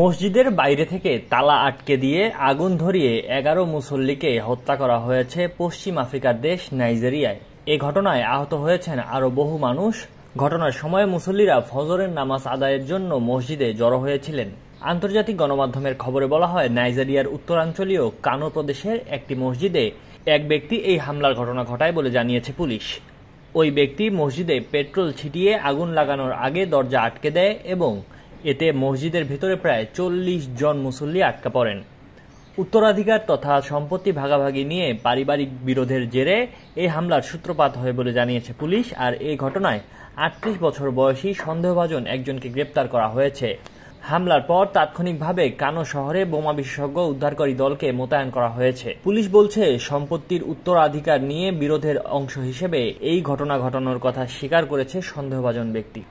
মসজিদের বাইরে থেকে তালা আটকে দিয়ে আগুন ধরিয়ে এগারো মুসল্লিকে হত্যা করা হয়েছে পশ্চিম আফ্রিকার দেশ নাইজেরিয়ায় এ ঘটনায় আহত হয়েছেন আরও বহু মানুষ ঘটনার সময় মুসল্লিরা ফজরের নামাজ আদায়ের জন্য মসজিদে জড়ো হয়েছিলেন আন্তর্জাতিক গণমাধ্যমের খবরে বলা হয় নাইজেরিয়ার উত্তরাঞ্চলীয় কানো প্রদেশের একটি মসজিদে এক ব্যক্তি এই হামলার ঘটনা ঘটায় বলে জানিয়েছে পুলিশ ওই ব্যক্তি মসজিদে পেট্রোল ছিটিয়ে আগুন লাগানোর আগে দরজা আটকে দেয় এবং এতে মসজিদের ভেতরে প্রায় চল্লিশ জন মুসল্লি আটকা পড়েন উত্তরাধিকার তথা সম্পত্তি ভাগাভাগি নিয়ে পারিবারিক বিরোধের জেরে এই হামলার সূত্রপাত হয় বলে জানিয়েছে পুলিশ আর এই ঘটনায় আটত্রিশ বছর বয়সী সন্দেহভাজন একজনকে গ্রেপ্তার করা হয়েছে হামলার পর তাৎক্ষণিকভাবে কানো শহরে বোমা বিশেষজ্ঞ উদ্ধারকারী দলকে মোতায়েন করা হয়েছে পুলিশ বলছে সম্পত্তির উত্তরাধিকার নিয়ে বিরোধের অংশ হিসেবে এই ঘটনা ঘটানোর কথা স্বীকার করেছে সন্দেহভাজন ব্যক্তি